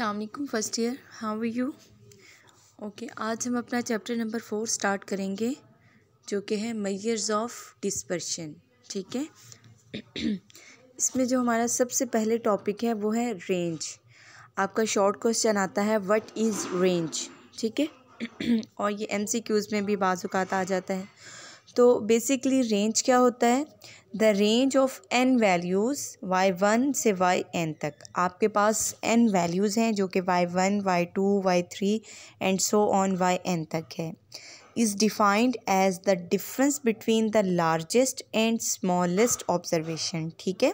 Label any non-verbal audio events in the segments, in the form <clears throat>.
अलकुम first year how we you okay आज हम अपना चैप्टर नंबर फोर स्टार्ट करेंगे जो कि है मैयर्स ऑफ डिस्पर्शन ठीक है इसमें जो हमारा सबसे पहले टॉपिक है वो है रेंज आपका शॉर्ट क्वेश्चन आता है व्हाट इज़ रेंज ठीक है और ये एमसीक्यूज़ में भी बाज़ आ जाता है तो बेसिकली रेंज क्या होता है the range of N values Y one से वाई एन तक आपके पास एन वैल्यूज़ हैं जो कि Y one Y two Y three and so on Y N तक है is defined as the difference between the largest and smallest observation ठीक है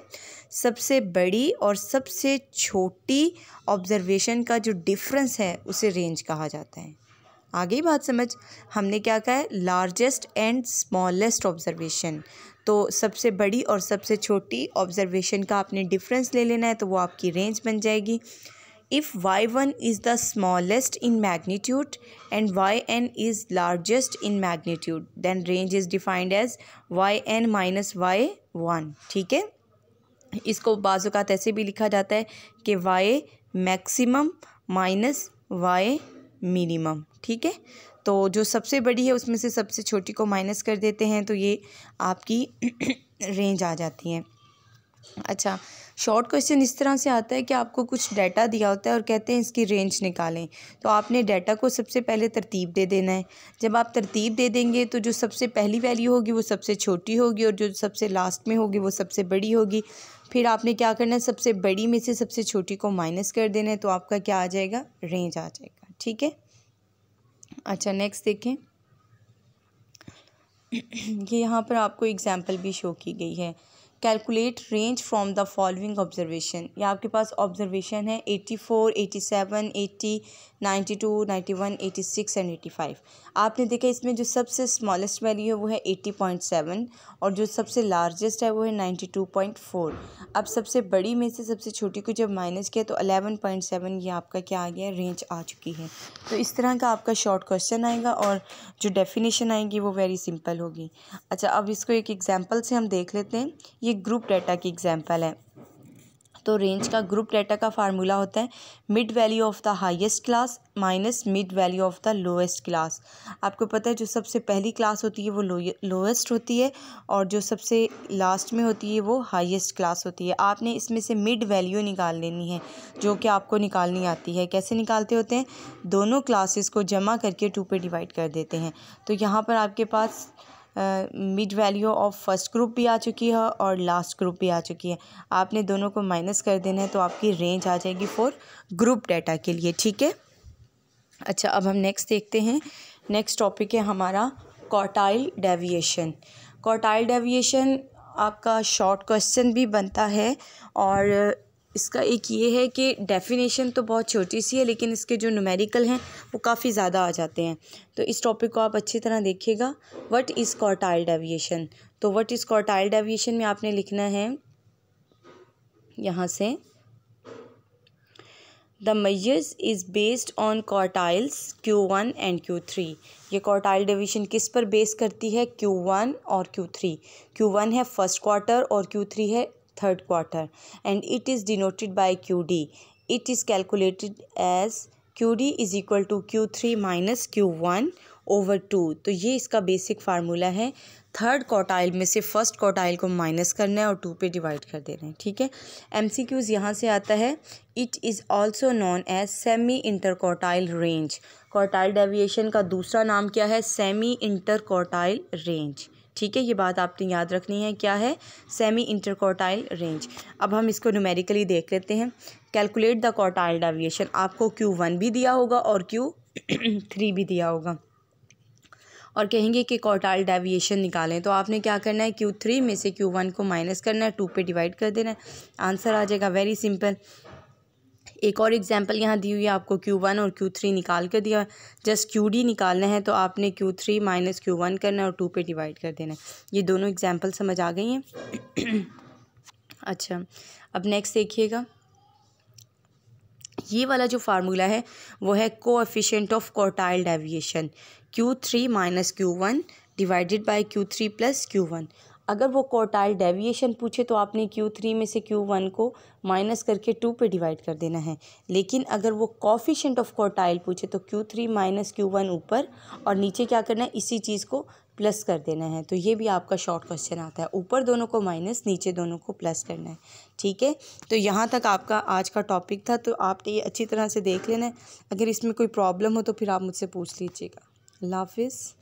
सबसे बड़ी और सबसे छोटी ऑब्जर्वेशन का जो डिफरेंस है उसे रेंज कहा जाता है आगे बात समझ हमने क्या कहा है लार्जेस्ट एंड स्मॉलेस्ट ऑब्जर्वेशन तो सबसे बड़ी और सबसे छोटी ऑब्जर्वेशन का आपने डिफरेंस ले लेना है तो वो आपकी रेंज बन जाएगी if Y one is the smallest in magnitude and Y N is largest in magnitude than range is defined as Y N minus Y one ठीक है इसको बाज़ात ऐसे भी लिखा जाता है कि Y maximum minus Y minimum ठीक है तो जो सबसे बड़ी है उसमें से सबसे छोटी को माइनस कर देते हैं तो ये आपकी रेंज <clears throat> आ जाती है अच्छा शॉर्ट क्वेश्चन इस तरह से आता है कि आपको कुछ डाटा दिया होता है और कहते हैं इसकी रेंज निकालें तो आपने डाटा को सबसे पहले तरतीब दे देना है जब आप तरतीब दे देंगे तो जो सबसे पहली वैल्यू होगी वो सबसे छोटी होगी और जो सबसे लास्ट में होगी वो सबसे बड़ी होगी फिर आपने क्या करना है सबसे बड़ी में से सबसे छोटी को माइनस कर देना है तो आपका क्या आ जाएगा रेंज आ जाएगा ठीक है अच्छा नेक्स्ट देखें <clears throat> ये यहाँ पर आपको एग्जाम्पल भी शो की गई है calculate range from the following observation या आपके पास ऑब्जर्वेशन है eighty four eighty seven eighty ninety two ninety one eighty six and eighty five आपने देखा इसमें जो सबसे स्मॉलेस्ट वैल्यू है वो है एट्टी पॉइंट सेवन और जो सबसे लार्जेस्ट है वो है नाइन्टी टू पॉइंट फोर अब सबसे बड़ी में से सबसे छोटी को जब माइनस किया तो अलेवन पॉइंट सेवन ये आपका क्या आ गया रेंज आ चुकी है तो इस तरह का आपका शॉर्ट क्वेश्चन आएगा और जो डेफिनेशन आएगी वो वेरी सिंपल होगी अच्छा अब इसको एक एग्जाम्पल से हम देख लेते हैं ये ग्रुप डाटा की एग्जाम्पल है तो रेंज का ग्रुप डेटा का फार्मूला होता है mid value of the highest class minus mid value of the lowest class आपको पता है जो सबसे पहली क्लास होती है वो लोएस्ट होती है और जो सबसे लास्ट में होती है वो हाईएस्ट क्लास होती है आपने इसमें से मिड वैल्यू निकाल लेनी है जो कि आपको निकालनी आती है कैसे निकालते होते हैं दोनों क्लासेस को जमा करके टू पे डिवाइड कर देते हैं तो यहाँ पर आपके पास mid value of first group भी आ चुकी है और लास्ट ग्रुप भी आ चुकी है आपने दोनों को माइनस कर देना है तो आपकी रेंज आ जाएगी फॉर ग्रुप डाटा के लिए ठीक है अच्छा अब हम नेक्स्ट देखते हैं नेक्स्ट टॉपिक है हमारा कॉटाइल डेविएशन कॉटाइल डेविएशन आपका शॉर्ट क्वेश्चन भी बनता है और इसका एक ये है कि डेफिनेशन तो बहुत छोटी सी है लेकिन इसके जो नुमेरिकल हैं वो काफ़ी ज़्यादा आ जाते हैं तो इस टॉपिक को आप अच्छी तरह देखिएगा वट इज़ कॉटाइल डेविएशन तो वट इज़ कॉटाइल डेविएशन में आपने लिखना है यहाँ से the measure is based on quartiles Q one and Q three ये कॉटाइल डिवीजन किस पर बेस करती है क्यू वन और क्यू थ्री क्यू वन है फर्स्ट क्वार्टर और क्यू थ्री है third quarter and it is denoted by QD. It is calculated as QD is equal to Q3 minus Q1 over two तो ये इसका basic formula है third quartile में से first quartile को minus करना है और टू पे डिवाइड कर देना है ठीक है एम सी क्यूज़ यहाँ से आता है it is also known as semi interquartile range quartile deviation का दूसरा नाम क्या है सेमी इंटर क्वार्टाइल रेंज ठीक है ये बात आपने याद रखनी है क्या है सेमी इंटरकोटाइल रेंज अब हम इसको न्यूमेरिकली देख लेते हैं कैलकुलेट द कोटाइल डाविएशन आपको क्यू वन भी दिया होगा और क्यू थ्री भी दिया होगा और कहेंगे कि कोटाइल डेविएशन निकालें तो आपने क्या करना है क्यू थ्री में से क्यू वन को माइनस करना है टू पे डिवाइड कर देना है आंसर आ जाएगा वेरी सिंपल एक और एग्जांपल यहाँ दी हुई है आपको क्यू वन और क्यू थ्री निकाल कर दिया जस्ट क्यू डी निकालना है तो आपने Q three minus Q one करना है और टू पे डिवाइड कर देना ये दोनों एग्जाम्पल समझ आ गई हैं <clears throat> अच्छा अब नेक्स्ट देखिएगा ये वाला जो फार्मूला है वो है coefficient of quartile deviation Q three minus Q one divided by Q three plus Q one अगर वो कोटाइल डेविएशन पूछे तो आपने क्यू थ्री में से क्यू वन को माइनस करके टू पे डिवाइड कर देना है लेकिन अगर वो कॉफिशेंट ऑफ कोटाइल पूछे तो Q three minus Q one ऊपर और नीचे क्या करना है इसी चीज़ को प्लस कर देना है तो ये भी आपका शॉर्ट क्वेश्चन आता है ऊपर दोनों को माइनस नीचे दोनों को प्लस करना है ठीक है तो यहाँ तक आपका आज का टॉपिक था तो आप ये अच्छी तरह से देख लेना है अगर इसमें कोई प्रॉब्लम हो तो फिर आप मुझसे पूछ लीजिएगा अल्लाह हाफिज़